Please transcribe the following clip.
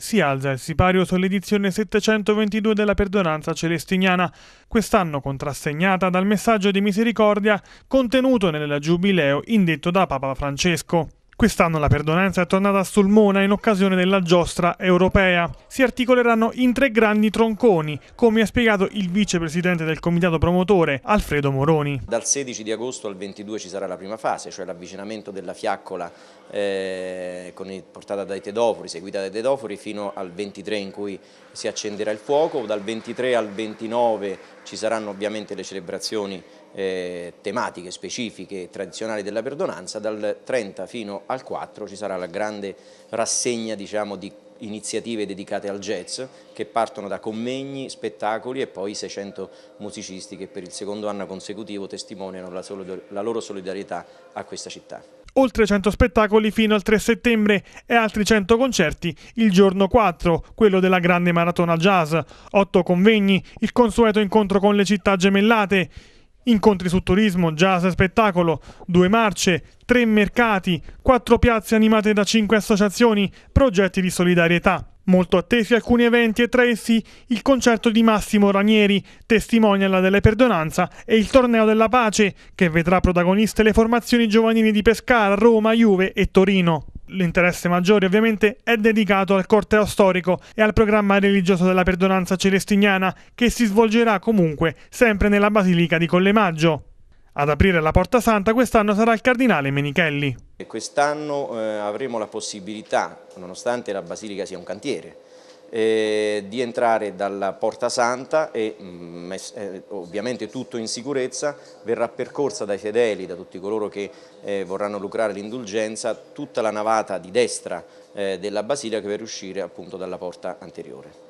Si alza il sipario sull'edizione 722 della Perdonanza Celestiniana, quest'anno contrassegnata dal messaggio di misericordia contenuto nel Giubileo indetto da Papa Francesco. Quest'anno la perdonanza è tornata a Sulmona in occasione della giostra europea. Si articoleranno in tre grandi tronconi, come ha spiegato il vicepresidente del comitato promotore, Alfredo Moroni. Dal 16 di agosto al 22 ci sarà la prima fase, cioè l'avvicinamento della fiaccola eh, portata dai tedofori, seguita dai tedofori, fino al 23 in cui si accenderà il fuoco, dal 23 al 29 ci saranno ovviamente le celebrazioni eh, tematiche, specifiche, tradizionali della perdonanza, dal 30 fino al 4 ci sarà la grande rassegna diciamo, di iniziative dedicate al jazz che partono da convegni, spettacoli e poi 600 musicisti che per il secondo anno consecutivo testimoniano la, la loro solidarietà a questa città oltre 100 spettacoli fino al 3 settembre e altri 100 concerti il giorno 4, quello della grande maratona jazz, 8 convegni, il consueto incontro con le città gemellate, incontri su turismo, jazz e spettacolo, due marce, tre mercati, quattro piazze animate da cinque associazioni, progetti di solidarietà. Molto attesi alcuni eventi e tra essi il concerto di Massimo Ranieri, testimonial delle perdonanza, e il torneo della pace, che vedrà protagoniste le formazioni giovanili di Pescara, Roma, Juve e Torino. L'interesse maggiore ovviamente è dedicato al corteo storico e al programma religioso della perdonanza celestiniana che si svolgerà comunque sempre nella Basilica di Collemaggio. Ad aprire la Porta Santa quest'anno sarà il Cardinale Menichelli. Quest'anno eh, avremo la possibilità, nonostante la Basilica sia un cantiere, eh, di entrare dalla Porta Santa e mh, mm, eh, ovviamente tutto in sicurezza, verrà percorsa dai fedeli, da tutti coloro che eh, vorranno lucrare l'indulgenza, tutta la navata di destra eh, della Basilica per uscire appunto dalla porta anteriore.